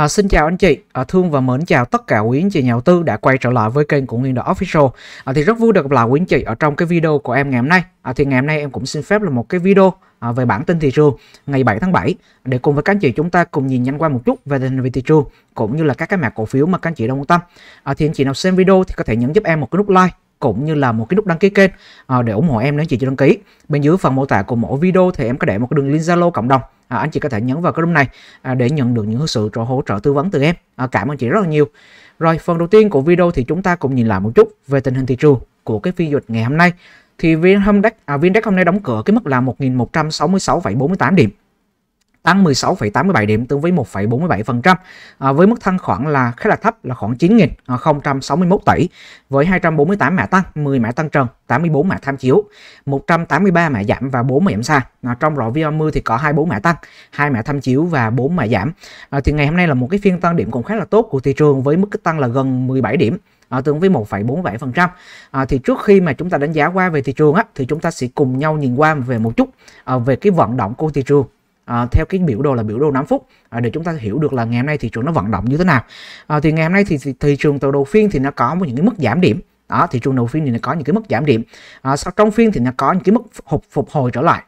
À, xin chào anh chị, à, thương và mến chào tất cả quý anh chị nhà đầu tư đã quay trở lại với kênh của Nguyên Đỏ Official. À, thì rất vui được gặp lại quý anh chị ở trong cái video của em ngày hôm nay. À, thì ngày hôm nay em cũng xin phép là một cái video à, về bản tin thị trường ngày 7 tháng 7 để cùng với các anh chị chúng ta cùng nhìn nhanh qua một chút về tình hình thị trường cũng như là các cái mã cổ phiếu mà các anh chị đang quan tâm. À, thì anh chị nào xem video thì có thể nhấn giúp em một cái nút like cũng như là một cái nút đăng ký kênh à, để ủng hộ em nếu anh chị chưa đăng ký bên dưới phần mô tả của mỗi video thì em có để một cái đường link zalo cộng đồng à, anh chị có thể nhấn vào cái room này à, để nhận được những sự trợ hỗ trợ tư vấn từ em à, cảm ơn chị rất là nhiều rồi phần đầu tiên của video thì chúng ta cùng nhìn lại một chút về tình hình thị trường của cái phiên dịch ngày hôm nay thì viên hôm à, hôm nay đóng cửa cái mức là 1.166,48 điểm tăng 16,87 điểm tương với 1,47%. À, với mức tăng khoảng là khá là thấp là khoảng 9.061 à, tỷ với 248 mã tăng, 10 mã tăng trần, 84 mã tham chiếu, 183 mã giảm và 4 mã giảm xa. À, trong rổ VN10 thì có 24 mã tăng, 2 mã tham chiếu và 4 mã giảm. À, thì ngày hôm nay là một cái phiên tăng điểm cũng khá là tốt của thị trường với mức tăng là gần 17 điểm à, tương với 1,47%. À, thì trước khi mà chúng ta đánh giá qua về thị trường á, thì chúng ta sẽ cùng nhau nhìn qua về một chút à, về cái vận động của thị trường à, theo cái biểu đồ là biểu đồ 5 phút à, để chúng ta hiểu được là ngày hôm nay thị trường nó vận động như thế nào à, thì ngày hôm nay thì, thì thị trường từ đầu phiên thì nó có một những cái mức giảm điểm đó thị trường đầu phiên thì nó có những cái mức giảm điểm à, sau trong phiên thì nó có những cái mức phục phục hồi trở lại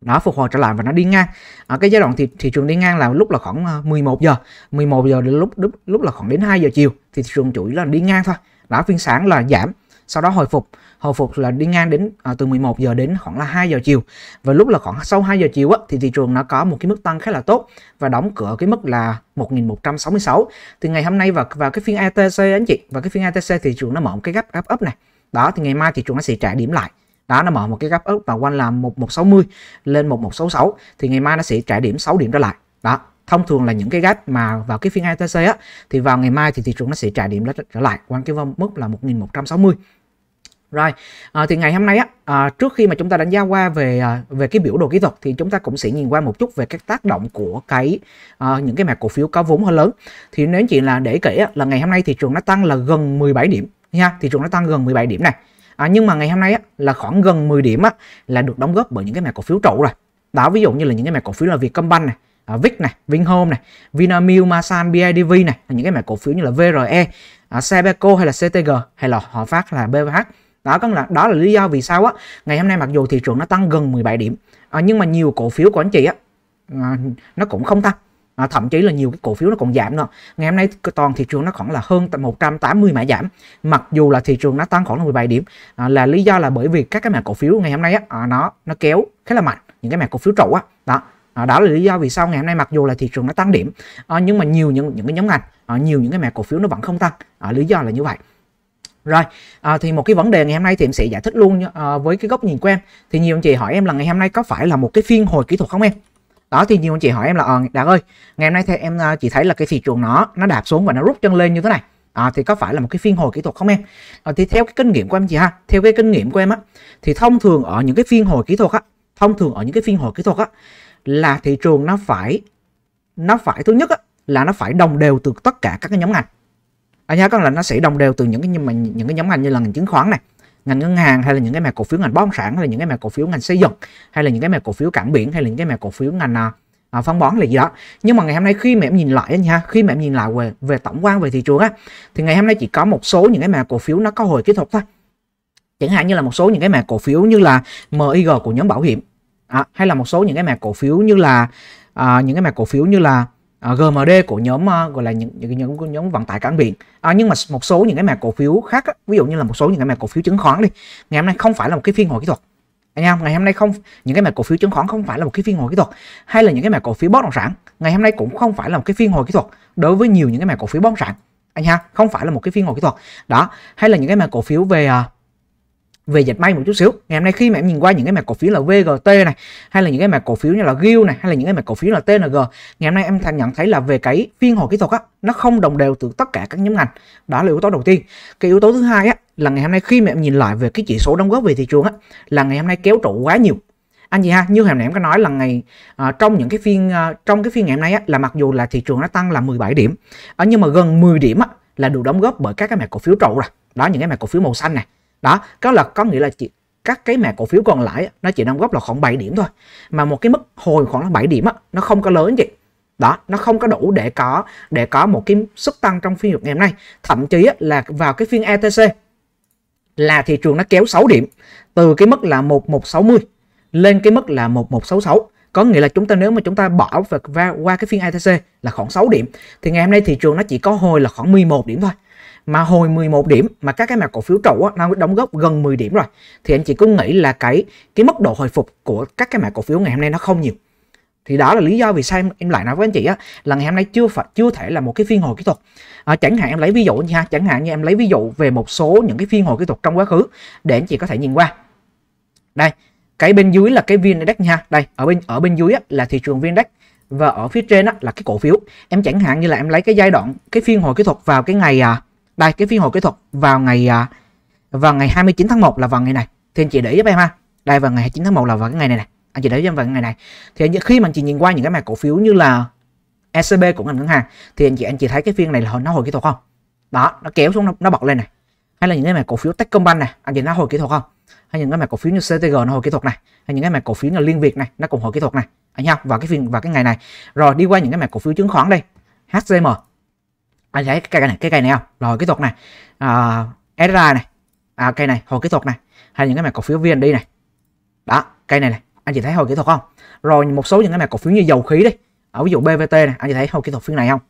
nó phục hồi trở lại và nó đi ngang à, cái giai đoạn thì thị trường đi ngang là lúc là khoảng 11 giờ 11 giờ đến lúc, lúc lúc là khoảng đến 2 giờ chiều thì thị trường chủ yếu là đi ngang thôi đó phiên sáng là giảm sau đó hồi phục hồi phục là đi ngang đến à, từ 11 giờ đến khoảng là 2 giờ chiều và lúc là khoảng sau 2 giờ chiều á, thì thị trường nó có một cái mức tăng khá là tốt và đóng cửa cái mức là 1166 thì ngày hôm nay và và cái phiên ATC anh chị và cái phiên ATC thị trường nó mở một cái gap up, up này đó thì ngày mai thị trường nó sẽ trả điểm lại đó nó mở một cái gap up và quanh là 1160 lên 1166 thì ngày mai nó sẽ trả điểm 6 điểm trở lại đó thông thường là những cái gap mà vào cái phiên ATC á thì vào ngày mai thì thị trường nó sẽ trả điểm trở lại quanh cái vòng mức là 1160 rồi, à, thì ngày hôm nay á, à, trước khi mà chúng ta đánh giá qua về à, về cái biểu đồ kỹ thuật thì chúng ta cũng sẽ nhìn qua một chút về các tác động của cái à, những cái mã cổ phiếu có vốn hơi lớn. Thì nếu chỉ là để kể á, là ngày hôm nay thị trường nó tăng là gần 17 điểm nha, thị trường nó tăng gần 17 điểm này. À, nhưng mà ngày hôm nay á, là khoảng gần 10 điểm á, là được đóng góp bởi những cái mã cổ phiếu trụ rồi. Đó ví dụ như là những cái mã cổ phiếu là Vietcombank này, à, Vic này, Vinhome này, Vinamilk, Masan, BIDV này, những cái mã cổ phiếu như là VRE, à, Sabeco hay là CTG hay là họ phát là BVH đó cũng là đó là lý do vì sao á ngày hôm nay mặc dù thị trường nó tăng gần 17 điểm à, nhưng mà nhiều cổ phiếu của anh chị á à, nó cũng không tăng à, thậm chí là nhiều cái cổ phiếu nó còn giảm nữa ngày hôm nay toàn thị trường nó khoảng là hơn 180 mã giảm mặc dù là thị trường nó tăng khoảng là 17 điểm à, là lý do là bởi vì các cái mã cổ phiếu ngày hôm nay á, à, nó nó kéo khá là mạnh những cái mã cổ phiếu trụ á đó À, đó là lý do vì sao ngày hôm nay mặc dù là thị trường nó tăng điểm à, nhưng mà nhiều những những cái nhóm ngành à, nhiều những cái mã cổ phiếu nó vẫn không tăng à, lý do là như vậy rồi, à, thì một cái vấn đề ngày hôm nay thì em sẽ giải thích luôn à, với cái góc nhìn của em. Thì nhiều anh chị hỏi em là ngày hôm nay có phải là một cái phiên hồi kỹ thuật không em? Đó thì nhiều anh chị hỏi em là à, Đạt ơi, ngày hôm nay thì em à, chỉ thấy là cái thị trường nó nó đạp xuống và nó rút chân lên như thế này. À, thì có phải là một cái phiên hồi kỹ thuật không em? À, thì theo cái kinh nghiệm của em chị ha, theo cái kinh nghiệm của em á thì thông thường ở những cái phiên hồi kỹ thuật á, thông thường ở những cái phiên hồi kỹ thuật á là thị trường nó phải nó phải thứ nhất á, là nó phải đồng đều từ tất cả các cái nhóm ngành ở nhà có là nó sẽ đồng đều từ những cái nhưng mà những cái nhóm ngành như là ngành chứng khoán này ngành ngân hàng hay là những cái mẻ cổ phiếu ngành bất động sản hay là những cái mẻ cổ phiếu ngành xây dựng hay là những cái mẻ cổ phiếu cảng biển hay là những cái mẻ cổ phiếu ngành à, phân bón là gì đó nhưng mà ngày hôm nay khi mà em nhìn lại nha khi mà em nhìn lại về về tổng quan về thị trường á thì ngày hôm nay chỉ có một số những cái mẻ cổ phiếu nó có hồi kết thúc thôi chẳng hạn như là một số những cái mẻ cổ phiếu như là MIG của nhóm bảo hiểm à, hay là một số những cái mẻ cổ phiếu như là à, những cái mẻ cổ phiếu như là À, GMD của nhóm à, gọi là những những nhóm nhóm vận tải cảng biển à, nhưng mà một số những cái mã cổ phiếu khác á, ví dụ như là một số những cái mã cổ phiếu chứng khoán đi ngày hôm nay không phải là một cái phiên hồi kỹ thuật anh em ngày hôm nay không những cái mã cổ phiếu chứng khoán không phải là một cái phiên hồi kỹ thuật hay là những cái mã cổ phiếu bất động sản ngày hôm nay cũng không phải là một cái phiên hồi kỹ thuật đối với nhiều những cái mã cổ phiếu bất động sản anh ha không phải là một cái phiên hồi kỹ thuật đó hay là những cái mã cổ phiếu về uh, về dệt may một chút xíu ngày hôm nay khi mà em nhìn qua những cái mã cổ phiếu là VGT này hay là những cái mã cổ phiếu như là GIL này hay là những cái mã cổ phiếu là TNG ngày hôm nay em thành nhận thấy là về cái phiên hồi kỹ thuật á nó không đồng đều từ tất cả các nhóm ngành đó là yếu tố đầu tiên cái yếu tố thứ hai á là ngày hôm nay khi mà em nhìn lại về cái chỉ số đóng góp về thị trường á là ngày hôm nay kéo trụ quá nhiều anh chị ha như hồi nãy em có nói là ngày à, trong những cái phiên à, trong cái phiên ngày hôm nay á, là mặc dù là thị trường nó tăng là 17 điểm à, nhưng mà gần 10 điểm á, là được đóng góp bởi các cái mã cổ phiếu trụ rồi đó những cái mã cổ phiếu màu xanh này đó có là có nghĩa là chị các cái mẻ cổ phiếu còn lại nó chỉ đóng góp là khoảng 7 điểm thôi mà một cái mức hồi khoảng 7 điểm á, nó không có lớn chị đó nó không có đủ để có để có một cái sức tăng trong phiên dục ngày hôm nay thậm chí á, là vào cái phiên ETC là thị trường nó kéo 6 điểm từ cái mức là 1160 lên cái mức là 1166 có nghĩa là chúng ta nếu mà chúng ta bỏ và qua cái phiên ETC là khoảng 6 điểm thì ngày hôm nay thị trường nó chỉ có hồi là khoảng 11 điểm thôi mà hồi 11 điểm mà các cái mã cổ phiếu trụ nó đóng góp gần 10 điểm rồi thì anh chị cứ nghĩ là cái cái mức độ hồi phục của các cái mã cổ phiếu ngày hôm nay nó không nhiều thì đó là lý do vì sao em, em lại nói với anh chị á là ngày hôm nay chưa phải chưa thể là một cái phiên hồi kỹ thuật à, chẳng hạn em lấy ví dụ nha chẳng hạn như em lấy ví dụ về một số những cái phiên hồi kỹ thuật trong quá khứ để anh chị có thể nhìn qua đây cái bên dưới là cái viên index nha đây ở bên ở bên dưới á, là thị trường viên index và ở phía trên á, là cái cổ phiếu em chẳng hạn như là em lấy cái giai đoạn cái phiên hồi kỹ thuật vào cái ngày à, đây cái phiên hội kỹ thuật vào ngày à, vào ngày 29 tháng 1 là vào ngày này thì anh chị để giúp em ha đây vào ngày 29 tháng 1 là vào cái ngày này này anh chị để giúp em vào cái ngày này thì khi mà anh chị nhìn qua những cái mã cổ phiếu như là ECB của ngành ngân hàng thì anh chị anh chị thấy cái phiên này là nó hồi kỹ thuật không đó nó kéo xuống nó, nó bật lên này hay là những cái mã cổ phiếu Techcombank này anh chị nó hồi kỹ thuật không hay những cái mã cổ phiếu như CTG nó hồi kỹ thuật này hay những cái mã cổ phiếu là Liên Việt này nó cũng hồi kỹ thuật này anh nhau vào cái phiên vào cái ngày này rồi đi qua những cái mã cổ phiếu chứng khoán đây HCM anh thấy cái cây này cái cây này không rồi kỹ thuật này à, SSI này à, cây này hồi kỹ thuật này hay những cái mã cổ phiếu viên đi này đó cây này này anh chị thấy hồi kỹ thuật không rồi một số những cái mã cổ phiếu như dầu khí đi ở à, ví dụ BVT này anh chị thấy hồi kỹ thuật phiên này không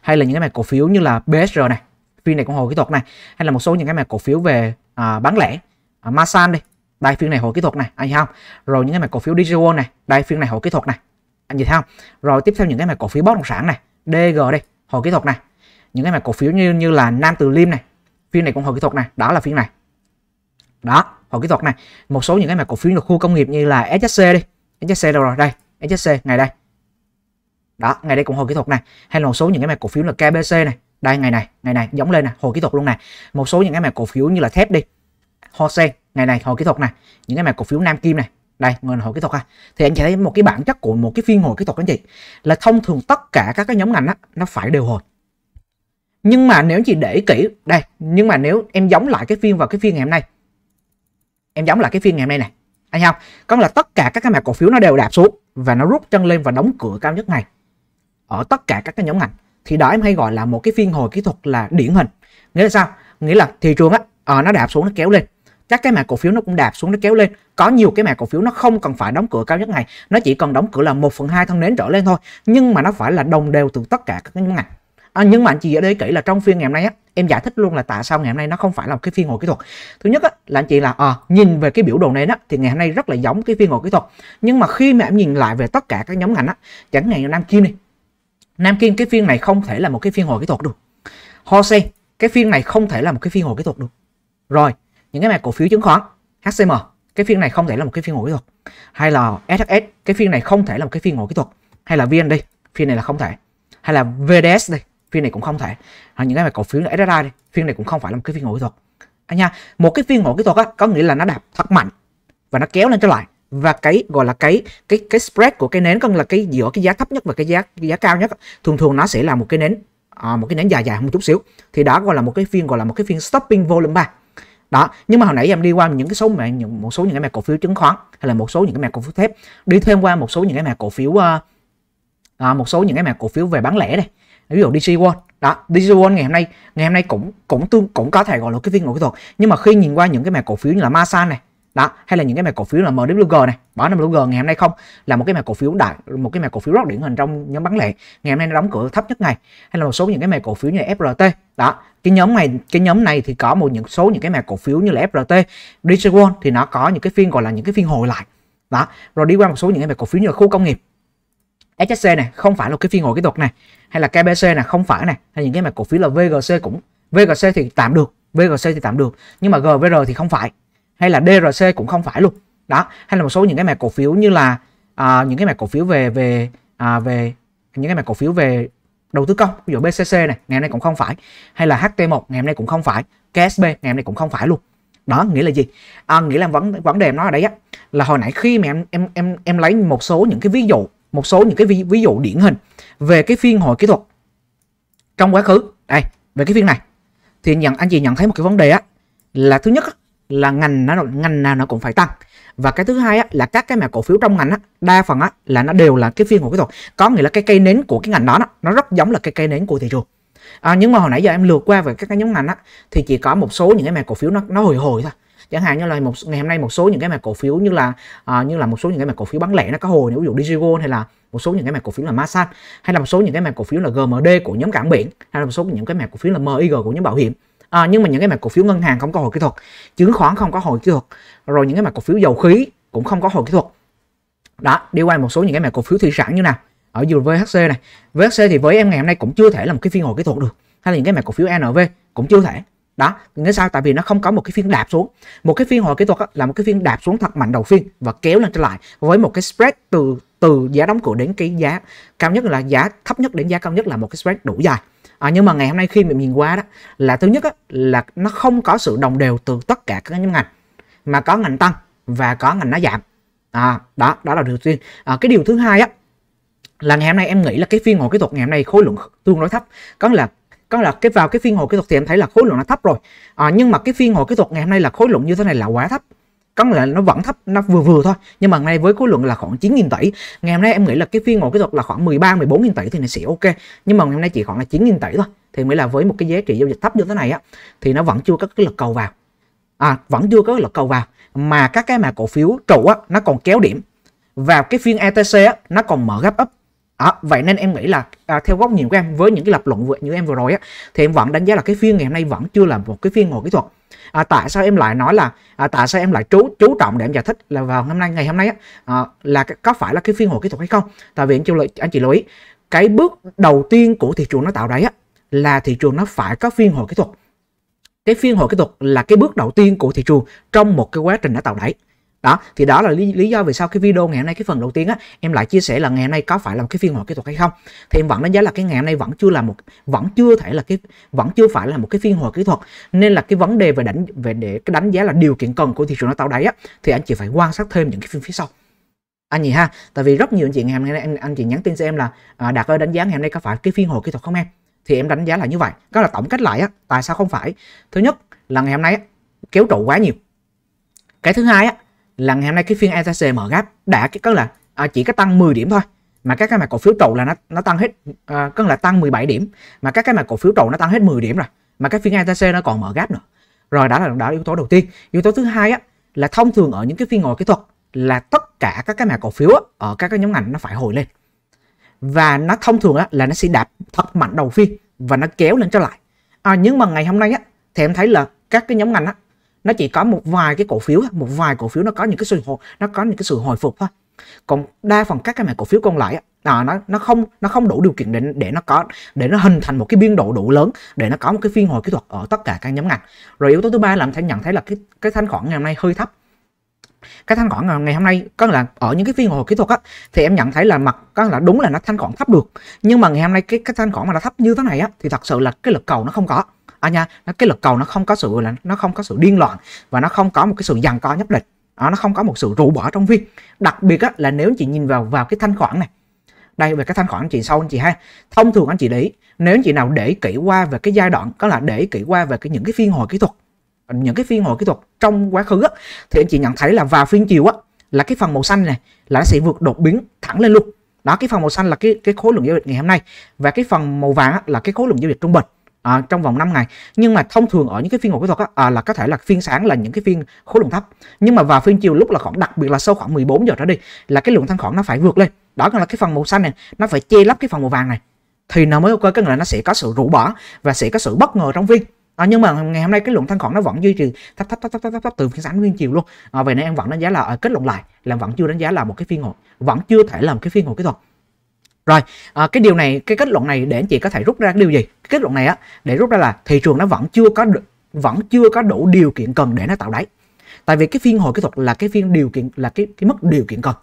hay là những cái mã cổ phiếu như là BSR này phiên này cũng hồi kỹ thuật này hay là một số những cái mã cổ phiếu về à, bán lẻ à, Masan đi đây phiên này hồi kỹ thuật này anh chị không rồi những cái mã cổ phiếu digital này đây phiên này hồi kỹ thuật này anh chị thấy không rồi tiếp theo những cái mã cổ phiếu bất động sản này DG đi hồi kỹ thuật này những cái mã cổ phiếu như như là Nam Từ Liêm này phiên này cũng hồi kỹ thuật này đó là phiên này đó hồi kỹ thuật này một số những cái mã cổ phiếu thuộc khu công nghiệp như là SHC đi SHC đâu rồi đây SHC ngày đây đó ngày đây cũng hồi kỹ thuật này hay là một số những cái mã cổ phiếu là KBC này đây ngày này ngày này giống lên này hồi kỹ thuật luôn này một số những cái mã cổ phiếu như là thép đi Hose ngày này hồi kỹ thuật này những cái mã cổ phiếu Nam Kim này đây ngồi hồi kỹ thuật ha thì anh chị thấy một cái bản chất của một cái phiên hồi kỹ thuật anh chị là thông thường tất cả các cái nhóm ngành á nó phải đều hồi nhưng mà nếu chị để kỹ đây nhưng mà nếu em giống lại cái phiên vào cái phiên ngày hôm nay em giống lại cái phiên ngày hôm nay này anh không có là tất cả các cái mã cổ phiếu nó đều đạp xuống và nó rút chân lên và đóng cửa cao nhất ngày ở tất cả các cái nhóm ngành thì đó em hay gọi là một cái phiên hồi kỹ thuật là điển hình nghĩa là sao nghĩa là thị trường á à, nó đạp xuống nó kéo lên các cái mã cổ phiếu nó cũng đạp xuống nó kéo lên có nhiều cái mã cổ phiếu nó không cần phải đóng cửa cao nhất ngày nó chỉ cần đóng cửa là một phần hai thân nến trở lên thôi nhưng mà nó phải là đồng đều từ tất cả các cái nhóm ngành à, nhưng mà anh chị ở đây kỹ là trong phiên ngày hôm nay á em giải thích luôn là tại sao ngày hôm nay nó không phải là một cái phiên ngồi kỹ thuật thứ nhất á, là anh chị là à, nhìn về cái biểu đồ này đó thì ngày hôm nay rất là giống cái phiên ngồi kỹ thuật nhưng mà khi mà em nhìn lại về tất cả các nhóm ngành á chẳng ngày nam kim đi nam kim cái phiên này không thể là một cái phiên hồi kỹ thuật được hose cái phiên này không thể là một cái phiên hồi kỹ thuật được rồi những cái mã cổ phiếu chứng khoán hcm cái phiên này không thể là một cái phiên ngồi kỹ thuật hay là SHS cái phiên này không thể là một cái phiên ngồi kỹ thuật hay là VN đây phiên này là không thể hay là VDS đây phiên này cũng không thể hoặc những cái mà cổ phiếu là ra đi phiên này cũng không phải là một cái phiên hội kỹ thuật anh à nha một cái phiên hội kỹ thuật á, có nghĩa là nó đạp thật mạnh và nó kéo lên trở lại và cái gọi là cái cái cái spread của cái nến cân là cái giữa cái giá thấp nhất và cái giá cái giá cao nhất thường thường nó sẽ là một cái nến à, một cái nến dài dài một chút xíu thì đó gọi là một cái phiên gọi là một cái phiên stopping volume 3 đó nhưng mà hồi nãy em đi qua những cái số mà một số những cái mã cổ phiếu chứng khoán hay là một số những cái mã cổ phiếu thép đi thêm qua một số những cái mã cổ phiếu uh, à, một số những cái mã cổ phiếu về bán lẻ này ví dụ DC World đó DC World ngày hôm nay ngày hôm nay cũng cũng tương cũng có thể gọi là cái phiên ngộ kỹ thuật nhưng mà khi nhìn qua những cái mã cổ phiếu như là Masan này đó hay là những cái mã cổ phiếu là MWG này bỏ MWG ngày hôm nay không là một cái mã cổ phiếu đại một cái mã cổ phiếu rất điển hình trong nhóm bán lẻ ngày hôm nay nó đóng cửa thấp nhất ngày hay là một số những cái mã cổ phiếu như là FRT đó cái nhóm này cái nhóm này thì có một những số những cái mã cổ phiếu như là FRT Digital thì nó có những cái phiên gọi là những cái phiên hồi lại đó rồi đi qua một số những cái mã cổ phiếu như là khu công nghiệp SHC này không phải là cái phiên hội kỹ thuật này hay là KBC này không phải này hay những cái mã cổ phiếu là VGC cũng VGC thì tạm được VGC thì tạm được nhưng mà GVR thì không phải hay là DRC cũng không phải luôn đó hay là một số những cái mã cổ phiếu như là à, những cái mã cổ phiếu về về à, về những cái mã cổ phiếu về đầu tư công ví dụ BCC này ngày hôm nay cũng không phải hay là HT1 ngày hôm nay cũng không phải KSB ngày hôm nay cũng không phải luôn đó nghĩa là gì à, nghĩa là vấn vấn đề nó ở đây á là hồi nãy khi mà em em em em lấy một số những cái ví dụ một số những cái ví, ví dụ điển hình về cái phiên hội kỹ thuật trong quá khứ đây về cái phiên này thì nhận anh chị nhận thấy một cái vấn đề á là thứ nhất là ngành nó ngành nào nó cũng phải tăng và cái thứ hai á, là các cái mã cổ phiếu trong ngành á, đa phần á, là nó đều là cái phiên hội kỹ thuật có nghĩa là cái cây nến của cái ngành đó nó rất giống là cái cây nến của thị trường à, nhưng mà hồi nãy giờ em lượt qua về các cái nhóm ngành á, thì chỉ có một số những cái mã cổ phiếu nó nó hồi hồi thôi chẳng hạn như là một ngày hôm nay một số những cái mã cổ phiếu như là à, như là một số những cái mã cổ phiếu bán lẻ nó có hồi ví dụ Digigold hay là một số những cái mã cổ phiếu là Masan hay là một số những cái mã cổ phiếu là GMD của nhóm cảng biển hay là một số những cái mã cổ phiếu là MIG của nhóm bảo hiểm à, nhưng mà những cái mã cổ phiếu ngân hàng không có hồi kỹ thuật chứng khoán không có hồi kỹ thuật rồi những cái mã cổ phiếu dầu khí cũng không có hồi kỹ thuật đó đi qua một số những cái mã cổ phiếu thị sản như nào ở dù VHC này VHC thì với em ngày hôm nay cũng chưa thể làm cái phiên hồi kỹ thuật được hay là những cái mã cổ phiếu NV cũng chưa thể đó nghĩa sao tại vì nó không có một cái phiên đạp xuống một cái phiên hồi kỹ thuật là một cái phiên đạp xuống thật mạnh đầu phiên và kéo lên trở lại với một cái spread từ từ giá đóng cửa đến cái giá cao nhất là giá thấp nhất đến giá cao nhất là một cái spread đủ dài à, nhưng mà ngày hôm nay khi mình nhìn qua đó là thứ nhất là nó không có sự đồng đều từ tất cả các nhóm ngành mà có ngành tăng và có ngành nó giảm à, đó đó là điều tiên à, cái điều thứ hai á là ngày hôm nay em nghĩ là cái phiên ngồi kỹ thuật ngày hôm nay khối lượng tương đối thấp có là có là cái vào cái phiên hồi kỹ thuật thì em thấy là khối lượng nó thấp rồi à, nhưng mà cái phiên hồi kỹ thuật ngày hôm nay là khối lượng như thế này là quá thấp có nghĩa là nó vẫn thấp nó vừa vừa thôi nhưng mà ngày với khối lượng là khoảng 9 nghìn tỷ ngày hôm nay em nghĩ là cái phiên ngồi kỹ thuật là khoảng 13 14 nghìn tỷ thì nó sẽ ok nhưng mà ngày hôm nay chỉ khoảng là 9 nghìn tỷ thôi thì mới là với một cái giá trị giao dịch thấp như thế này á thì nó vẫn chưa có cái lực cầu vào à, vẫn chưa có lực cầu vào mà các cái mà cổ phiếu trụ á nó còn kéo điểm và cái phiên ETC á, nó còn mở gấp up À, vậy nên em nghĩ là à, theo góc nhìn của em với những cái lập luận vừa, như em vừa rồi á thì em vẫn đánh giá là cái phiên ngày hôm nay vẫn chưa là một cái phiên ngồi kỹ thuật à, tại sao em lại nói là à, tại sao em lại chú chú trọng để em giải thích là vào hôm nay ngày hôm nay á, à, là có phải là cái phiên hồi kỹ thuật hay không tại vì anh chị, anh chị lưu ý cái bước đầu tiên của thị trường nó tạo đáy á, là thị trường nó phải có phiên hồi kỹ thuật cái phiên hồi kỹ thuật là cái bước đầu tiên của thị trường trong một cái quá trình đã tạo đáy đó thì đó là lý, lý do vì sao cái video ngày hôm nay cái phần đầu tiên á em lại chia sẻ là ngày hôm nay có phải là một cái phiên hội kỹ thuật hay không thì em vẫn đánh giá là cái ngày hôm nay vẫn chưa là một vẫn chưa thể là cái vẫn chưa phải là một cái phiên hội kỹ thuật nên là cái vấn đề về đánh về để cái đánh giá là điều kiện cần của thị trường nó tạo đáy á thì anh chị phải quan sát thêm những cái phiên phía sau anh gì ha tại vì rất nhiều anh chị ngày hôm nay anh, anh chị nhắn tin cho em là à, đạt ơi đánh giá ngày hôm nay có phải cái phiên hội kỹ thuật không em thì em đánh giá là như vậy đó là tổng kết lại á tại sao không phải thứ nhất là ngày hôm nay kéo trụ quá nhiều cái thứ hai á là ngày hôm nay cái phiên ATC mở gáp đã cái có là à, chỉ có tăng 10 điểm thôi mà các cái mã cổ phiếu trụ là nó nó tăng hết à, có là tăng 17 điểm mà các cái mã cổ phiếu trụ nó tăng hết 10 điểm rồi mà cái phiên ATC nó còn mở gáp nữa rồi đó là đó là yếu tố đầu tiên yếu tố thứ hai á là thông thường ở những cái phiên ngồi kỹ thuật là tất cả các cái mã cổ phiếu á, ở các cái nhóm ngành nó phải hồi lên và nó thông thường á, là nó sẽ đạp thật mạnh đầu phiên và nó kéo lên trở lại à, nhưng mà ngày hôm nay á, thì em thấy là các cái nhóm ngành á, nó chỉ có một vài cái cổ phiếu một vài cổ phiếu nó có những cái sự hồi nó có những cái sự hồi phục thôi còn đa phần các cái mảng cổ phiếu còn lại à, nó nó không nó không đủ điều kiện để để nó có để nó hình thành một cái biên độ đủ lớn để nó có một cái phiên hồi kỹ thuật ở tất cả các nhóm ngành rồi yếu tố thứ ba làm thấy nhận thấy là cái cái thanh khoản ngày hôm nay hơi thấp cái thanh khoản ngày hôm nay có là ở những cái phiên hồi kỹ thuật á thì em nhận thấy là mặt có là đúng là nó thanh khoản thấp được nhưng mà ngày hôm nay cái cái thanh khoản mà nó thấp như thế này á thì thật sự là cái lực cầu nó không có à nha nó cái lực cầu nó không có sự là nó không có sự điên loạn và nó không có một cái sự dằn co nhất định à, nó không có một sự rũ bỏ trong viên đặc biệt á, là nếu anh chị nhìn vào vào cái thanh khoản này đây về cái thanh khoản anh chị sau anh chị ha thông thường anh chị để ý, nếu anh chị nào để kỹ qua về cái giai đoạn có là để kỹ qua về cái những cái phiên hồi kỹ thuật những cái phiên hồi kỹ thuật trong quá khứ á, thì anh chị nhận thấy là vào phiên chiều á là cái phần màu xanh này là nó sẽ vượt đột biến thẳng lên luôn đó cái phần màu xanh là cái cái khối lượng giao dịch ngày hôm nay và cái phần màu vàng á, là cái khối lượng giao dịch trung bình à, trong vòng 5 ngày nhưng mà thông thường ở những cái phiên ngồi kỹ thuật á, à, là có thể là phiên sáng là những cái phiên khối lượng thấp nhưng mà vào phiên chiều lúc là khoảng đặc biệt là sau khoảng 14 giờ trở đi là cái lượng thanh khoản nó phải vượt lên đó là cái phần màu xanh này nó phải che lấp cái phần màu vàng này thì nó mới ok cái người nó sẽ có sự rũ bỏ và sẽ có sự bất ngờ trong phiên À, nhưng mà ngày hôm nay cái lượng thanh khoản nó vẫn duy trì thấp thấp thấp thấp thấp, thấp, thấp từ phiên sáng nguyên chiều luôn à, vậy nên em vẫn đánh giá là à, kết luận lại là vẫn chưa đánh giá là một cái phiên hội vẫn chưa thể làm cái phiên hội kỹ thuật rồi à, cái điều này cái kết luận này để anh chị có thể rút ra cái điều gì cái kết luận này á để rút ra là thị trường nó vẫn chưa có vẫn chưa có đủ điều kiện cần để nó tạo đáy tại vì cái phiên hồi kỹ thuật là cái phiên điều kiện là cái cái mức điều kiện cần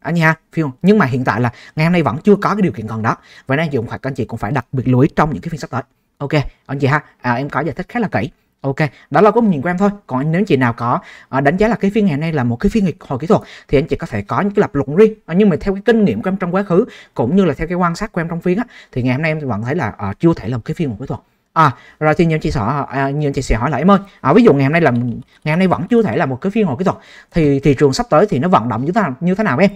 anh nha phiên nhưng mà hiện tại là ngày hôm nay vẫn chưa có cái điều kiện cần đó vậy nên dùng cũng phải anh chị cũng phải đặc biệt lưu ý trong những cái phiên sắp tới ok anh chị ha à, em có giải thích khá là kỹ Ok, đó là góc nhìn của em thôi. Còn nếu chị nào có ờ, đánh giá là cái phiên ngày nay là một cái phiên hồi kỹ thuật thì anh chị có thể có những cái lập luận riêng. Ờ, nhưng mà theo cái kinh nghiệm của em trong quá khứ cũng như là theo cái quan sát của em trong phiên á thì ngày hôm nay em vẫn thấy là uh, chưa thể là một cái phiên một kỹ thuật. À, rồi thì nhiều chị sợ à, nhiều chị sẽ hỏi lại em ơi à, ví dụ ngày hôm nay là ngày hôm nay vẫn chưa thể là một cái phiên hồi kỹ thuật thì thị trường sắp tới thì nó vận động như thế nào như thế nào em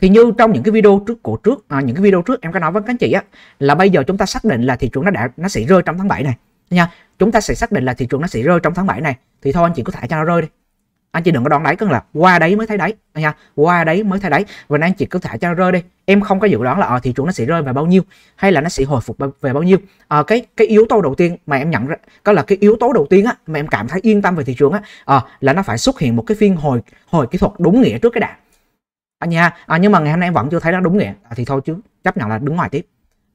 thì như trong những cái video trước của trước à, những cái video trước em có nói với các anh chị á là bây giờ chúng ta xác định là thị trường nó đã nó sẽ rơi trong tháng 7 này nha chúng ta sẽ xác định là thị trường nó sẽ rơi trong tháng 7 này thì thôi anh chị có thể cho nó rơi đi anh chị đừng có đoán đáy cân là qua đấy mới thấy đáy nha qua đấy mới thấy đáy và anh chị có thể cho nó rơi đi em không có dự đoán là ở ờ, thị trường nó sẽ rơi về bao nhiêu hay là nó sẽ hồi phục về bao nhiêu à, cái cái yếu tố đầu tiên mà em nhận ra có là cái yếu tố đầu tiên á mà em cảm thấy yên tâm về thị trường á à, là nó phải xuất hiện một cái phiên hồi hồi kỹ thuật đúng nghĩa trước cái đạn anh à, nha à, nhưng mà ngày hôm nay em vẫn chưa thấy nó đúng nghĩa à, thì thôi chứ chấp nhận là đứng ngoài tiếp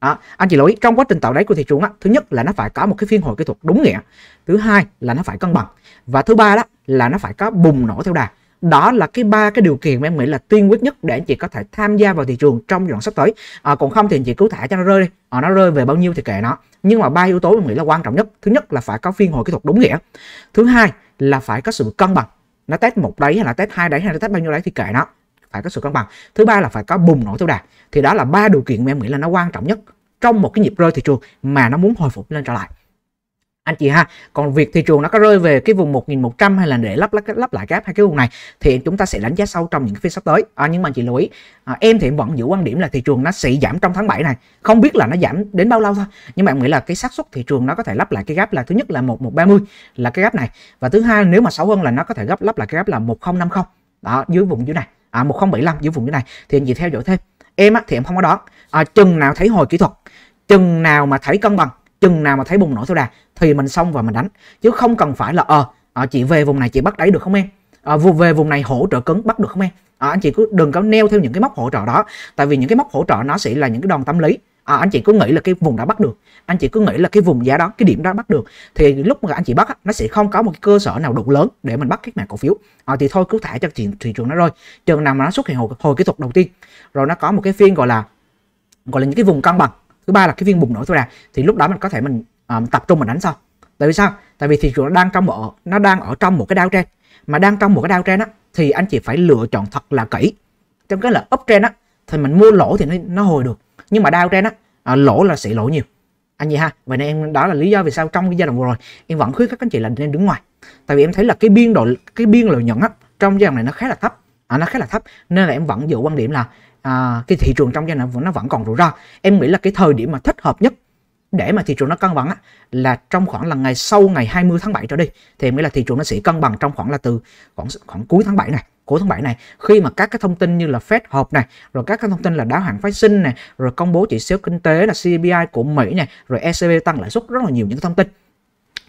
À, anh chị lưu ý trong quá trình tạo đáy của thị trường á, thứ nhất là nó phải có một cái phiên hồi kỹ thuật đúng nghĩa, thứ hai là nó phải cân bằng và thứ ba đó là nó phải có bùng nổ theo đà. Đó là cái ba cái điều kiện mà em nghĩ là tiên quyết nhất để anh chị có thể tham gia vào thị trường trong giai đoạn sắp tới. À, còn không thì anh chị cứ thả cho nó rơi đi, à, nó rơi về bao nhiêu thì kệ nó. Nhưng mà ba yếu tố em nghĩ là quan trọng nhất. Thứ nhất là phải có phiên hồi kỹ thuật đúng nghĩa. Thứ hai là phải có sự cân bằng. Nó test một đáy hay là test hai đáy hay là test bao nhiêu đáy thì kệ nó phải có sự cân bằng thứ ba là phải có bùng nổ theo đà thì đó là ba điều kiện mà em nghĩ là nó quan trọng nhất trong một cái nhịp rơi thị trường mà nó muốn hồi phục lên trở lại anh chị ha còn việc thị trường nó có rơi về cái vùng 1100 hay là để lắp lắp, lắp lại gap hai cái vùng này thì chúng ta sẽ đánh giá sâu trong những cái phiên sắp tới à, nhưng mà chị lưu ý à, em thì vẫn giữ quan điểm là thị trường nó sẽ giảm trong tháng 7 này không biết là nó giảm đến bao lâu thôi nhưng mà em nghĩ là cái xác suất thị trường nó có thể lắp lại cái gap là thứ nhất là một 1130 là cái gap này và thứ hai nếu mà xấu hơn là nó có thể gấp lắp lại cái gap là 1050 đó dưới vùng dưới này à, 1075 dưới vùng dưới này thì anh chị theo dõi thêm em á, thì em không có đó à, chừng nào thấy hồi kỹ thuật chừng nào mà thấy cân bằng chừng nào mà thấy bùng nổ theo đà thì mình xong và mình đánh chứ không cần phải là ờ à, chị về vùng này chị bắt đáy được không em à, về vùng này hỗ trợ cứng bắt được không em à, anh chị cứ đừng có neo theo những cái móc hỗ trợ đó tại vì những cái móc hỗ trợ nó sẽ là những cái đòn tâm lý à, anh chị cứ nghĩ là cái vùng đã bắt được anh chị cứ nghĩ là cái vùng giá đó cái điểm đó bắt được thì lúc mà anh chị bắt nó sẽ không có một cái cơ sở nào đủ lớn để mình bắt các mảng cổ phiếu à, thì thôi cứ thả cho thị, thị trường nó rồi chừng nào mà nó xuất hiện hồi, hồi kỹ thuật đầu tiên rồi nó có một cái phiên gọi là gọi là những cái vùng cân bằng thứ ba là cái viên bùng nổ thôi đa thì lúc đó mình có thể mình um, tập trung mình đánh sau tại vì sao tại vì thị trường nó đang trong một nó đang ở trong một cái đao trên mà đang trong một cái đao trên á thì anh chị phải lựa chọn thật là kỹ trong cái là up trên á thì mình mua lỗ thì nó, nó hồi được nhưng mà đao trên á à, lỗ là sẽ lỗ nhiều anh chị ha vậy nên em đó là lý do vì sao trong cái giai đoạn vừa rồi em vẫn khuyến các anh chị là nên đứng ngoài tại vì em thấy là cái biên độ cái biên lợi nhuận á trong giai đoạn này nó khá là thấp à, nó khá là thấp nên là em vẫn giữ quan điểm là à, cái thị trường trong giai đoạn nó vẫn còn rủi ro em nghĩ là cái thời điểm mà thích hợp nhất để mà thị trường nó cân bằng á, là trong khoảng là ngày sau ngày 20 tháng 7 trở đi thì mới là thị trường nó sẽ cân bằng trong khoảng là từ khoảng, khoảng cuối tháng 7 này cuối tháng 7 này khi mà các cái thông tin như là Fed họp này rồi các cái thông tin là đáo hạn phái sinh này rồi công bố chỉ số kinh tế là CPI của Mỹ này rồi ECB tăng lãi suất rất là nhiều những thông tin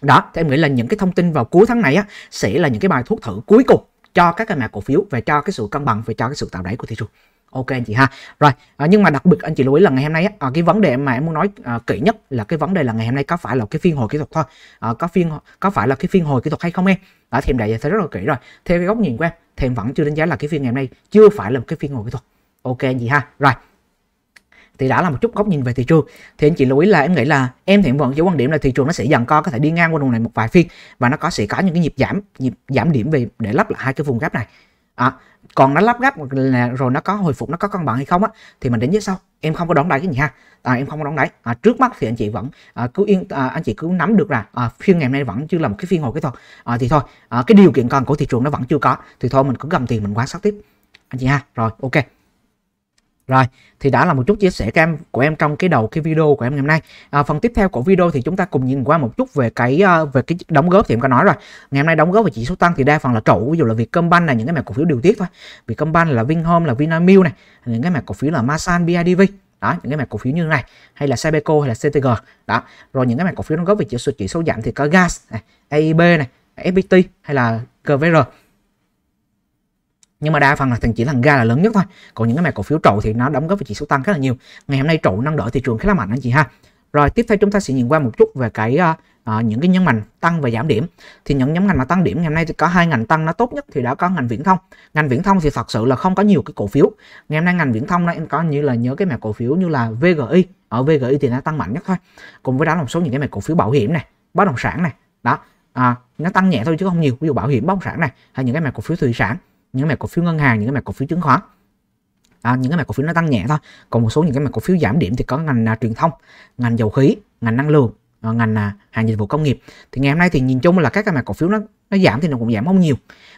đó thì em nghĩ là những cái thông tin vào cuối tháng này á, sẽ là những cái bài thuốc thử cuối cùng cho các cái mã cổ phiếu và cho cái sự cân bằng và cho cái sự tạo đáy của thị trường ok anh chị ha rồi à, nhưng mà đặc biệt anh chị lưu ý là ngày hôm nay á à, cái vấn đề mà em muốn nói à, kỹ nhất là cái vấn đề là ngày hôm nay có phải là cái phiên hồi kỹ thuật thôi à, có phiên có phải là cái phiên hồi kỹ thuật hay không em đã à, thì em rất là kỹ rồi theo cái góc nhìn của em thì em vẫn chưa đánh giá là cái phiên ngày hôm nay chưa phải là một cái phiên hồi kỹ thuật ok anh chị ha rồi thì đã là một chút góc nhìn về thị trường thì anh chị lưu ý là em nghĩ là em thì vẫn giữ quan điểm là thị trường nó sẽ dần co có thể đi ngang qua vùng này một vài phiên và nó có sẽ có những cái nhịp giảm nhịp giảm điểm về để lắp lại hai cái vùng gap này à, còn nó lắp gấp rồi nó có hồi phục nó có cân bằng hay không á thì mình đến với sau em không có đón đáy cái gì ha à, em không có đón đáy à, trước mắt thì anh chị vẫn à, cứ yên à, anh chị cứ nắm được là à, phiên ngày hôm nay vẫn chưa là một cái phiên hồi kỹ thuật à, thì thôi à, cái điều kiện cần của thị trường nó vẫn chưa có thì thôi mình cứ cầm tiền mình quan sát tiếp anh chị ha rồi ok rồi, thì đã là một chút chia sẻ của em, của em trong cái đầu cái video của em ngày hôm nay. À, phần tiếp theo của video thì chúng ta cùng nhìn qua một chút về cái à, về cái đóng góp thì em có nói rồi. Ngày hôm nay đóng góp về chỉ số tăng thì đa phần là trụ, ví dụ là Vietcombank là những cái mã cổ phiếu điều tiết thôi. Vietcombank là Vinhome là Vinamilk này, những cái mã cổ phiếu là Masan BIDV đó những cái mã cổ phiếu như thế này hay là Sabeco hay là CTG đó rồi những cái mã cổ phiếu đóng góp về chỉ số chỉ số giảm thì có gas này, AIB này FPT hay là GVR nhưng mà đa phần là thằng chỉ thằng ga là lớn nhất thôi còn những cái mã cổ phiếu trụ thì nó đóng góp về chỉ số tăng khá là nhiều ngày hôm nay trụ năng đỡ thị trường khá là mạnh anh chị ha rồi tiếp theo chúng ta sẽ nhìn qua một chút về cái uh, những cái nhóm ngành tăng và giảm điểm thì những nhóm ngành mà tăng điểm ngày hôm nay thì có hai ngành tăng nó tốt nhất thì đã có ngành viễn thông ngành viễn thông thì thật sự là không có nhiều cái cổ phiếu ngày hôm nay ngành viễn thông này em có như là nhớ cái mã cổ phiếu như là VGI ở VGI thì nó tăng mạnh nhất thôi cùng với đó là một số những cái mã cổ phiếu bảo hiểm này bất động sản này đó à, nó tăng nhẹ thôi chứ không nhiều ví dụ bảo hiểm bất động sản này hay những cái mã cổ phiếu thủy sản những cái mẻ cổ phiếu ngân hàng những cái mẻ cổ phiếu chứng khoán à, những cái mẻ cổ phiếu nó tăng nhẹ thôi còn một số những cái mẻ cổ phiếu giảm điểm thì có ngành à, truyền thông ngành dầu khí ngành năng lượng à, ngành à, hàng dịch vụ công nghiệp thì ngày hôm nay thì nhìn chung là các cái mẻ cổ phiếu nó nó giảm thì nó cũng giảm không nhiều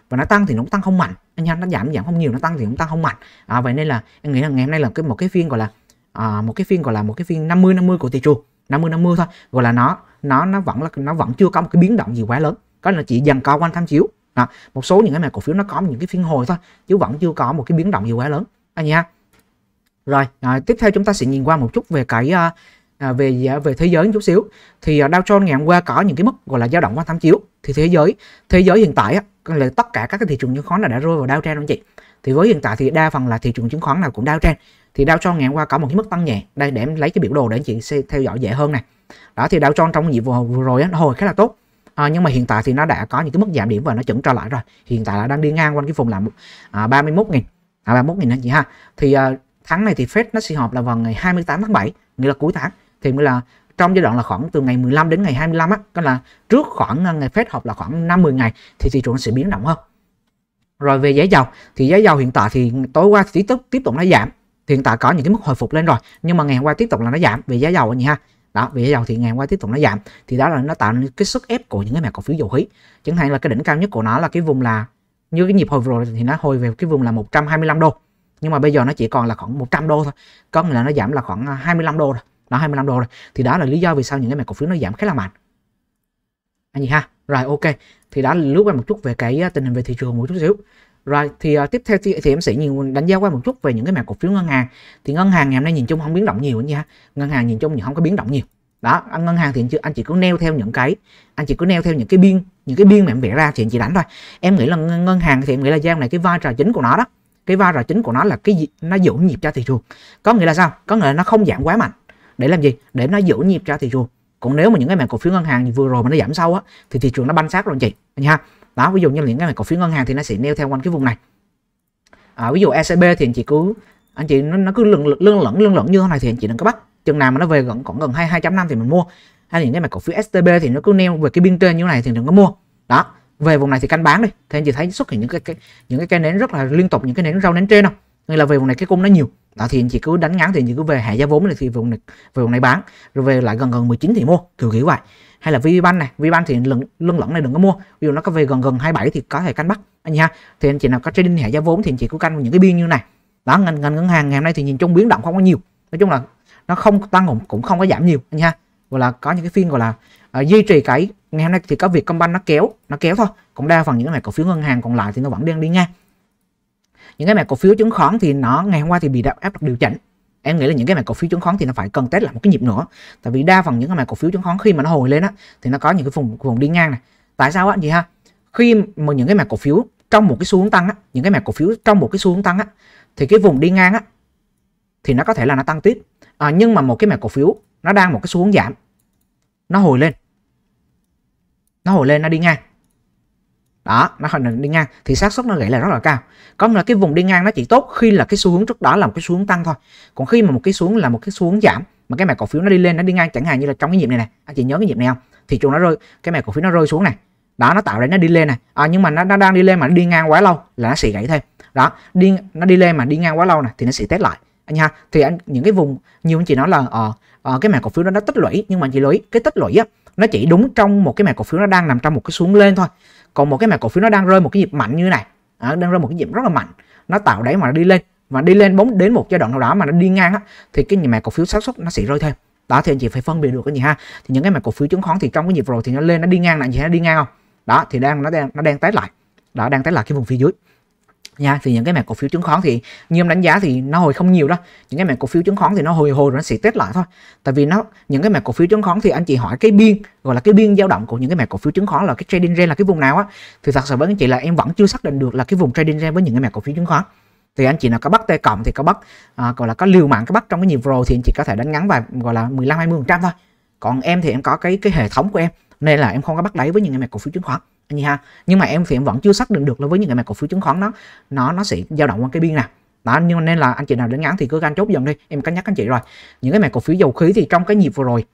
và nó tăng thì nó cũng tăng không mạnh anh nhanh nó giảm giảm không nhiều nó tăng thì cũng tăng không mạnh à, vậy nên là em nghĩ là ngày hôm nay là cái một cái phiên gọi là à, một cái phiên gọi là một cái phiên 50 50 của thị trường 50 50 thôi gọi là nó nó nó vẫn là nó vẫn chưa có một cái biến động gì quá lớn có là chỉ dần co quanh tham chiếu đó. một số những cái mã cổ phiếu nó có những cái phiên hồi thôi chứ vẫn chưa có một cái biến động gì quá lớn anh nha. rồi à, tiếp theo chúng ta sẽ nhìn qua một chút về cái à, à về à, về thế giới một chút xíu thì à, Dow Jones ngày hôm qua có những cái mức gọi là dao động qua tham chiếu thì thế giới thế giới hiện tại á, là tất cả các cái thị trường chứng khoán là đã rơi vào Dow Trend anh chị thì với hiện tại thì đa phần là thị trường chứng khoán nào cũng đau Trend thì Dow Jones ngày hôm qua có một cái mức tăng nhẹ đây để em lấy cái biểu đồ để anh chị theo dõi dễ hơn này đó thì Dow Jones trong dịp vụ vừa rồi á, hồi khá là tốt à, nhưng mà hiện tại thì nó đã có những cái mức giảm điểm và nó chững trở lại rồi hiện tại là đang đi ngang quanh cái vùng là à, 31 000 à, 31 000 anh chị ha thì à, tháng này thì Fed nó sẽ họp là vào ngày 28 tháng 7 nghĩa là cuối tháng thì mới là trong giai đoạn là khoảng từ ngày 15 đến ngày 25 á, tức là trước khoảng à, ngày Fed họp là khoảng 50 ngày thì thị trường nó sẽ biến động hơn. Rồi về giá dầu thì giá dầu hiện tại thì tối qua thì tiếp tục tiếp tục nó giảm. hiện tại có những cái mức hồi phục lên rồi, nhưng mà ngày hôm qua tiếp tục là nó giảm về giá dầu anh chị ha đó vì dầu thì ngày hôm qua tiếp tục nó giảm thì đó là nó tạo nên cái sức ép của những cái mã cổ phiếu dầu khí chẳng hạn là cái đỉnh cao nhất của nó là cái vùng là như cái nhịp hồi vừa rồi thì nó hồi về cái vùng là 125 đô nhưng mà bây giờ nó chỉ còn là khoảng 100 đô thôi có nghĩa là nó giảm là khoảng 25 à, đô rồi nó 25 đô rồi thì đó là lý do vì sao những cái mã cổ phiếu nó giảm khá là mạnh anh gì ha rồi ok thì đã lướt qua một chút về cái à, tình hình về thị trường một chút xíu rồi thì uh, tiếp theo thì, thì em sẽ nhìn đánh giá qua một chút về những cái mảng cổ phiếu ngân hàng. Thì ngân hàng ngày hôm nay nhìn chung không biến động nhiều nha. Ngân hàng nhìn chung thì không có biến động nhiều. Đó, ngân hàng thì anh chị cứ neo theo những cái anh chị cứ neo theo những cái biên những cái biên mà em vẽ ra thì anh chị đánh thôi. Em nghĩ là ngân hàng thì em nghĩ là giao này cái vai trò chính của nó đó. Cái vai trò chính của nó là cái gì nó giữ nhịp cho thị trường. Có nghĩa là sao? Có nghĩa là nó không giảm quá mạnh. Để làm gì? Để nó giữ nhịp cho thị trường. Còn nếu mà những cái mảng cổ phiếu ngân hàng vừa rồi mà nó giảm sâu á thì thị trường nó banh sát rồi anh chị. Anh ha đó ví dụ như những cái cổ phiếu ngân hàng thì nó sẽ neo theo quanh cái vùng này à, ví dụ ECB thì anh chị cứ anh chị nó, nó cứ lưng lưng lẫn lưng lẫn như thế này thì anh chị đừng có bắt chừng nào mà nó về gần còn gần hai hai năm thì mình mua hay những cái mà cổ phiếu STB thì nó cứ neo về cái biên trên như này thì đừng có mua đó về vùng này thì canh bán đi thì anh chị thấy xuất hiện những cái, cái những cái cây nến rất là liên tục những cái nến rau nến trên không Nên là về vùng này cái cung nó nhiều đó thì anh chị cứ đánh ngắn thì anh chị cứ về hạ giá vốn này thì vùng này về vùng này bán rồi về lại gần gần 19 thì mua kiểu kiểu vậy hay là VPBank này VPBank thì lưng lưng lỏng này đừng có mua ví dụ nó có về gần gần 27 thì có thể canh bắt anh nha thì anh chị nào có trading hạ giá vốn thì anh chị cứ canh những cái biên như này đó ngành ngành ngân hàng ngày hôm nay thì nhìn chung biến động không có nhiều nói chung là nó không tăng cũng cũng không có giảm nhiều anh nha gọi là có những cái phiên gọi là uh, duy trì cái ngày hôm nay thì có việc công banh nó kéo nó kéo thôi cũng đa phần những cái này cổ phiếu ngân hàng còn lại thì nó vẫn đang đi ngang những cái mã cổ phiếu chứng khoán thì nó ngày hôm qua thì bị áp lực điều chỉnh em nghĩ là những cái mã cổ phiếu chứng khoán thì nó phải cần test lại một cái nhịp nữa tại vì đa phần những cái mã cổ phiếu chứng khoán khi mà nó hồi lên á thì nó có những cái vùng vùng đi ngang này tại sao á anh ha khi mà những cái mã cổ phiếu trong một cái xu hướng tăng á những cái mã cổ phiếu trong một cái xu hướng tăng á thì cái vùng đi ngang á thì nó có thể là nó tăng tiếp à, nhưng mà một cái mã cổ phiếu nó đang một cái xu hướng giảm nó hồi lên nó hồi lên nó đi ngang đó nó hình thành đi ngang thì xác suất nó gãy là rất là cao có nghĩa là cái vùng đi ngang nó chỉ tốt khi là cái xu hướng trước đó là một cái xu hướng tăng thôi còn khi mà một cái xuống là một cái xu hướng giảm mà cái mẻ cổ phiếu nó đi lên nó đi ngang chẳng hạn như là trong cái nhịp này này anh chị nhớ cái nhịp này không thị trường nó rơi cái mẻ cổ phiếu nó rơi xuống này đó nó tạo ra nó đi lên này à, nhưng mà nó, nó đang đi lên mà nó đi ngang quá lâu là nó sẽ gãy thêm đó đi nó đi lên mà đi ngang quá lâu này thì nó sẽ test lại anh ha thì anh những cái vùng như anh chị nói là ờ à, à, cái mẻ cổ phiếu đó nó tích lũy nhưng mà anh chị lưu ý cái tích lũy á nó chỉ đúng trong một cái mẻ cổ phiếu nó đang nằm trong một cái xuống lên thôi còn một cái mảng cổ phiếu nó đang rơi một cái nhịp mạnh như thế này à, đang rơi một cái nhịp rất là mạnh nó tạo đáy mà đi lên và đi lên bóng đến một giai đoạn nào đó mà nó đi ngang á, thì cái nhịp mảng cổ phiếu xác suất nó sẽ rơi thêm đó thì anh chị phải phân biệt được cái gì ha thì những cái mảng cổ phiếu chứng khoán thì trong cái nhịp rồi thì nó lên nó đi ngang là gì nó đi ngang không đó thì đang nó đang nó đang tái lại đó đang tái lại cái vùng phía dưới nha thì những cái mảng cổ phiếu chứng khoán thì như em đánh giá thì nó hồi không nhiều đó những cái mảng cổ phiếu chứng khoán thì nó hồi hồi rồi nó sẽ test lại thôi tại vì nó những cái mảng cổ phiếu chứng khoán thì anh chị hỏi cái biên gọi là cái biên dao động của những cái mảng cổ phiếu chứng khoán là cái trading range là cái vùng nào á thì thật sự với anh chị là em vẫn chưa xác định được là cái vùng trading range với những cái mảng cổ phiếu chứng khoán thì anh chị nào có bắt tay cộng thì có bắt à, gọi là có liều mạng có bắt trong cái nhịp rồi thì anh chị có thể đánh ngắn và gọi là 15 20 phần trăm thôi còn em thì em có cái cái hệ thống của em nên là em không có bắt đáy với những cái mảng cổ phiếu chứng khoán anh ha nhưng mà em thì em vẫn chưa xác định được là với những cái mã cổ phiếu chứng khoán đó nó nó sẽ dao động qua cái biên nào đó nhưng nên là anh chị nào đến ngắn thì cứ gan chốt dần đi em cân nhắc anh chị rồi những cái mã cổ phiếu dầu khí thì trong cái nhịp vừa rồi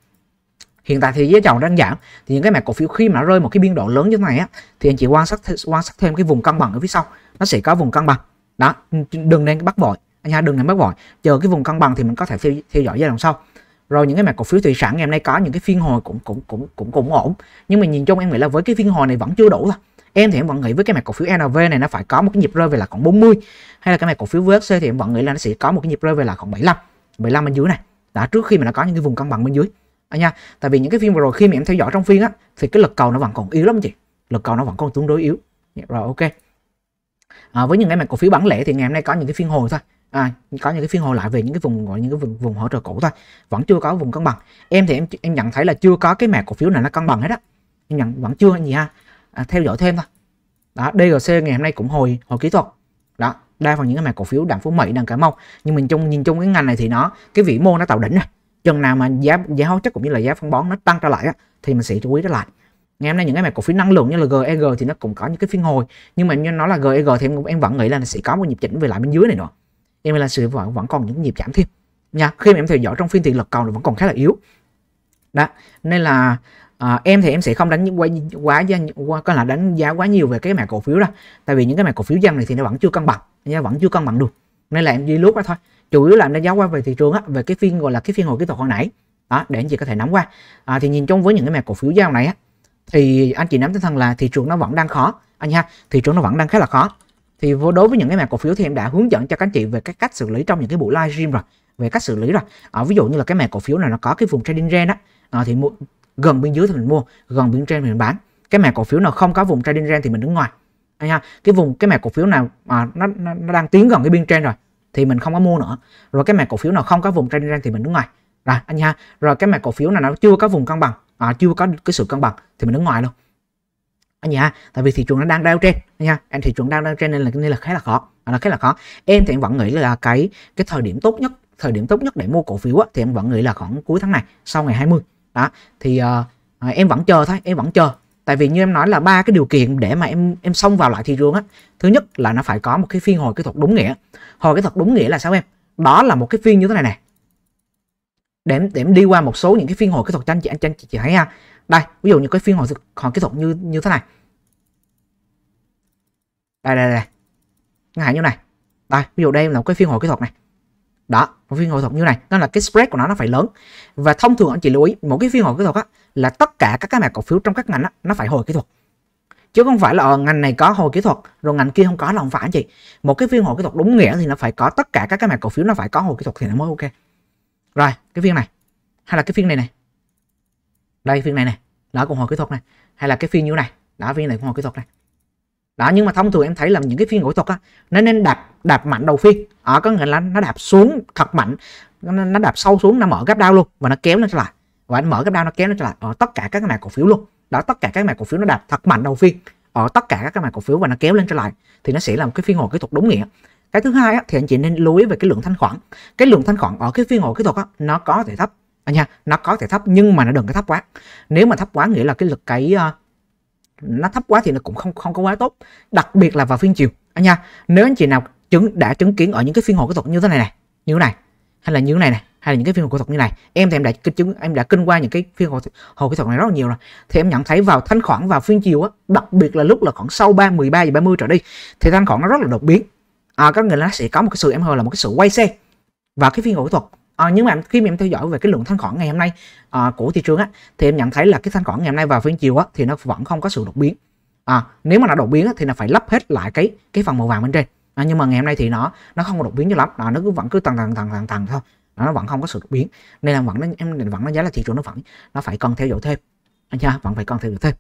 hiện tại thì giá dầu đang giảm thì những cái mã cổ phiếu khi mà rơi một cái biên độ lớn như thế này á thì anh chị quan sát quan sát thêm cái vùng cân bằng ở phía sau nó sẽ có vùng cân bằng đó đừng nên bắt vội anh ha đừng nên bắt vội chờ cái vùng cân bằng thì mình có thể theo, theo dõi giai đoạn sau rồi những cái mặt cổ phiếu thủy sản ngày hôm nay có những cái phiên hồi cũng cũng cũng cũng cũng ổn nhưng mà nhìn chung em nghĩ là với cái phiên hồi này vẫn chưa đủ thôi em thì em vẫn nghĩ với cái mặt cổ phiếu NV này nó phải có một cái nhịp rơi về là khoảng 40 hay là cái mặt cổ phiếu VSC thì em vẫn nghĩ là nó sẽ có một cái nhịp rơi về là khoảng 75 75 bên dưới này đã trước khi mà nó có những cái vùng cân bằng bên dưới à nha tại vì những cái phiên vừa rồi khi mà em theo dõi trong phiên á thì cái lực cầu nó vẫn còn yếu lắm chị lực cầu nó vẫn còn tương đối yếu dạ, rồi ok à, với những cái mặt cổ phiếu bán lẻ thì ngày hôm nay có những cái phiên hồi thôi à, có những cái phiên hồi lại về những cái vùng gọi những cái vùng vùng hỗ trợ cũ thôi vẫn chưa có vùng cân bằng em thì em em nhận thấy là chưa có cái mẹ cổ phiếu này nó cân bằng hết á em nhận vẫn chưa gì ha à, theo dõi thêm thôi đó DGC ngày hôm nay cũng hồi hồi kỹ thuật đó đa phần những cái mẹ cổ phiếu đảng phú mỹ đảng cả mau nhưng mình chung nhìn chung cái ngành này thì nó cái vĩ mô nó tạo đỉnh rồi chừng nào mà giá giá hóa chất cũng như là giá phân bón nó tăng trở lại á, thì mình sẽ chú ý trở lại ngày hôm nay những cái mẹ cổ phiếu năng lượng như là GEG e thì nó cũng có những cái phiên hồi nhưng mà như nó là GEG e thì em, em vẫn nghĩ là nó sẽ có một nhịp chỉnh về lại bên dưới này nữa em là sự vẫn, vẫn còn những nhịp giảm thêm nha khi mà em theo dõi trong phiên thị lực cầu thì vẫn còn khá là yếu đó nên là à, em thì em sẽ không đánh quá quá giá quá có là đánh giá quá nhiều về cái mã cổ phiếu đâu tại vì những cái mã cổ phiếu dân này thì nó vẫn chưa cân bằng nha vẫn chưa cân bằng được nên là em đi lướt đó thôi chủ yếu là em đánh giá qua về thị trường á về cái phiên gọi là cái phiên hồi kỹ thuật hồi nãy đó để anh chị có thể nắm qua à, thì nhìn chung với những cái mã cổ phiếu giao này á thì anh chị nắm tinh thần là thị trường nó vẫn đang khó anh ha thị trường nó vẫn đang khá là khó thì đối với những cái mã cổ phiếu thì em đã hướng dẫn cho các anh chị về các cách xử lý trong những cái buổi livestream rồi về cách xử lý rồi ở ờ, ví dụ như là cái mã cổ phiếu nào nó có cái vùng trading range đó ờ, thì mua, gần bên dưới thì mình mua gần bên trên thì mình bán cái mã cổ phiếu nào không có vùng trading range thì mình đứng ngoài anh ha cái vùng cái mã cổ phiếu nào mà ờ, nó, nó, nó đang tiến gần cái biên trên rồi thì mình không có mua nữa rồi cái mã cổ phiếu nào không có vùng trading range thì mình đứng ngoài rồi anh ha rồi cái mã cổ phiếu này nó chưa có vùng cân bằng à, chưa có cái sự cân bằng thì mình đứng ngoài luôn anh chị tại vì thị trường nó đang đeo trên nha em thị trường đang đeo trên nên là nên là khá là khó là khá là khó em thì em vẫn nghĩ là cái cái thời điểm tốt nhất thời điểm tốt nhất để mua cổ phiếu á, thì em vẫn nghĩ là khoảng cuối tháng này sau ngày 20 đó thì uh, em vẫn chờ thôi em vẫn chờ tại vì như em nói là ba cái điều kiện để mà em em xông vào lại thị trường á thứ nhất là nó phải có một cái phiên hồi kỹ thuật đúng nghĩa hồi kỹ thuật đúng nghĩa là sao em đó là một cái phiên như thế này này để, để em đi qua một số những cái phiên hồi kỹ thuật tranh chị anh tranh chị chị thấy ha đây ví dụ như cái phiên hồi hồi kỹ thuật như như thế này đây đây đây ngay như này đây ví dụ đây là một cái phiên hồi kỹ thuật này đó một phiên hồi thuật như này nên là cái spread của nó nó phải lớn và thông thường anh chị lưu ý một cái phiên hồi kỹ thuật á, là tất cả các cái mã cổ phiếu trong các ngành á, nó phải hồi kỹ thuật chứ không phải là ở ờ, ngành này có hồi kỹ thuật rồi ngành kia không có là không phải anh chị một cái phiên hồi kỹ thuật đúng nghĩa thì nó phải có tất cả các cái mã cổ phiếu nó phải có hồi kỹ thuật thì nó mới ok rồi cái phiên này hay là cái phiên này này đây phiên này này đó cũng hồi kỹ thuật này hay là cái phiên như này đó phiên này cũng hồi kỹ thuật này đó nhưng mà thông thường em thấy là những cái phiên kỹ thuật á nó nên đạp đạp mạnh đầu phiên ở ờ, có nghĩa là nó đạp xuống thật mạnh nó, nó đạp sâu xuống nó mở gap đau luôn và nó kéo nó trở lại và anh mở gap đau nó kéo nó trở lại ở ờ, tất cả các cái mã cổ phiếu luôn đó tất cả các mã cổ phiếu nó đạp thật mạnh đầu phiên ở ờ, tất cả các cái mã cổ phiếu và nó kéo lên trở lại thì nó sẽ là một cái phiên hồi kỹ thuật đúng nghĩa cái thứ hai á, thì anh chị nên lưu ý về cái lượng thanh khoản cái lượng thanh khoản ở cái phiên hồi kỹ thuật á, nó có thể thấp anh à nha nó có thể thấp nhưng mà nó đừng có thấp quá nếu mà thấp quá nghĩa là cái lực cái uh, nó thấp quá thì nó cũng không không có quá tốt đặc biệt là vào phiên chiều anh à nha nếu anh chị nào chứng đã chứng kiến ở những cái phiên hội kỹ thuật như thế này này như thế này hay là như thế này này hay là những cái phiên hội kỹ thuật như này em thì em đã chứng em đã kinh qua những cái phiên hội, hội kỹ thuật này rất là nhiều rồi thì em nhận thấy vào thanh khoản vào phiên chiều á đặc biệt là lúc là khoảng sau ba mười ba giờ ba mươi trở đi thì thanh khoản nó rất là đột biến à, nghĩa là nó sẽ có một cái sự em hơi là một cái sự quay xe và cái phiên hội kỹ thuật À, nhưng mà khi mà em theo dõi về cái lượng thanh khoản ngày hôm nay à, của thị trường á thì em nhận thấy là cái thanh khoản ngày hôm nay vào phiên chiều á thì nó vẫn không có sự đột biến à, nếu mà nó đột biến á, thì nó phải lắp hết lại cái cái phần màu vàng bên trên à, nhưng mà ngày hôm nay thì nó nó không có đột biến cho lắm à, nó cứ vẫn cứ tăng tăng tăng tăng tăng thôi à, nó vẫn không có sự đột biến nên là vẫn em vẫn đánh giá là thị trường nó vẫn nó phải cần theo dõi thêm anh nha. vẫn phải cần theo dõi thêm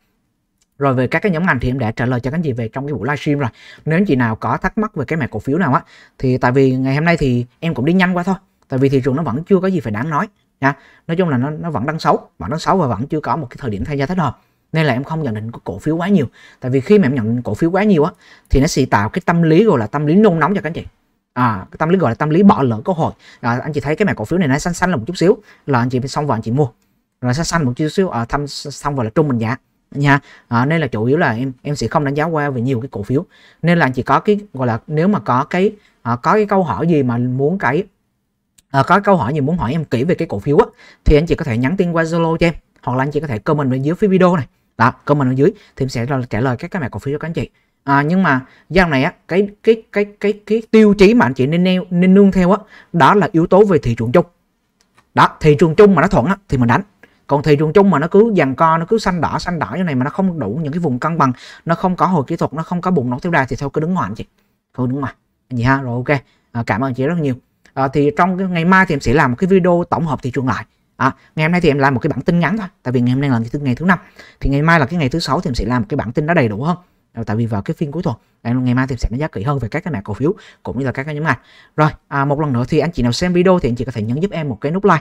rồi về các cái nhóm ngành thì em đã trả lời cho các anh chị về trong cái buổi livestream rồi nếu anh chị nào có thắc mắc về cái mã cổ phiếu nào á thì tại vì ngày hôm nay thì em cũng đi nhanh quá thôi tại vì thị trường nó vẫn chưa có gì phải đáng nói nha nói chung là nó, nó vẫn đang xấu vẫn đang xấu và vẫn chưa có một cái thời điểm tham gia thích hợp nên là em không nhận định cổ phiếu quá nhiều tại vì khi mà em nhận cổ phiếu quá nhiều á thì nó sẽ tạo cái tâm lý gọi là tâm lý nôn nóng cho các anh chị à cái tâm lý gọi là tâm lý bỏ lỡ cơ hội à, anh chị thấy cái mẻ cổ phiếu này nó xanh xanh là một chút xíu là anh chị xong vào anh chị mua rồi xanh xanh một chút xíu à, thăm xong vào là trung bình giá nha à, nên là chủ yếu là em em sẽ không đánh giá qua về nhiều cái cổ phiếu nên là anh chị có cái gọi là nếu mà có cái à, có cái câu hỏi gì mà muốn cái à, có câu hỏi gì muốn hỏi em kỹ về cái cổ phiếu á thì anh chị có thể nhắn tin qua zalo cho em hoặc là anh chị có thể comment bên dưới phía video này đó comment ở dưới thì em sẽ trả lời các cái mã cổ phiếu cho các anh chị à, nhưng mà giao này á cái cái cái cái cái tiêu chí mà anh chị nên nêu nên nương theo á đó là yếu tố về thị trường chung đó thị trường chung mà nó thuận á thì mình đánh còn thị trường chung mà nó cứ dằn co nó cứ xanh đỏ xanh đỏ như này mà nó không đủ những cái vùng cân bằng nó không có hồi kỹ thuật nó không có bụng nổ theo đà thì thôi cứ đứng ngoài anh chị thôi đứng ngoài anh chị ha rồi ok à, cảm ơn anh chị rất nhiều à, thì trong cái, ngày mai thì em sẽ làm một cái video tổng hợp thị trường lại à, ngày hôm nay thì em làm một cái bản tin ngắn thôi tại vì ngày hôm nay là ngày thứ ngày thứ năm thì ngày mai là cái ngày thứ sáu thì em sẽ làm một cái bản tin nó đầy đủ hơn ờ, tại vì vào cái phiên cuối tuần ngày mai thì sẽ đánh giá kỹ hơn về các cái mã cổ phiếu cũng như là các cái nhóm ngành rồi à, một lần nữa thì anh chị nào xem video thì anh chị có thể nhấn giúp em một cái nút like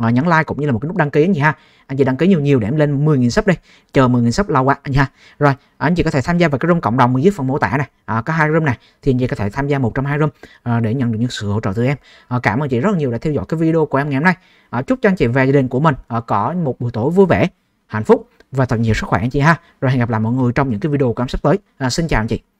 à, ờ, nhấn like cũng như là một cái nút đăng ký anh chị ha anh chị đăng ký nhiều nhiều để em lên 10.000 sub đi chờ 10.000 sub lâu quá anh ha rồi ờ, anh chị có thể tham gia vào cái room cộng đồng dưới phần mô tả này à, ờ, có hai room này thì anh chị có thể tham gia một trong hai room à, để nhận được những sự hỗ trợ từ em à, cảm ơn chị rất nhiều đã theo dõi cái video của em ngày hôm nay à, chúc cho anh chị và gia đình của mình à, có một buổi tối vui vẻ hạnh phúc và thật nhiều sức khỏe anh chị ha rồi hẹn gặp lại mọi người trong những cái video cảm sắp tới à, xin chào anh chị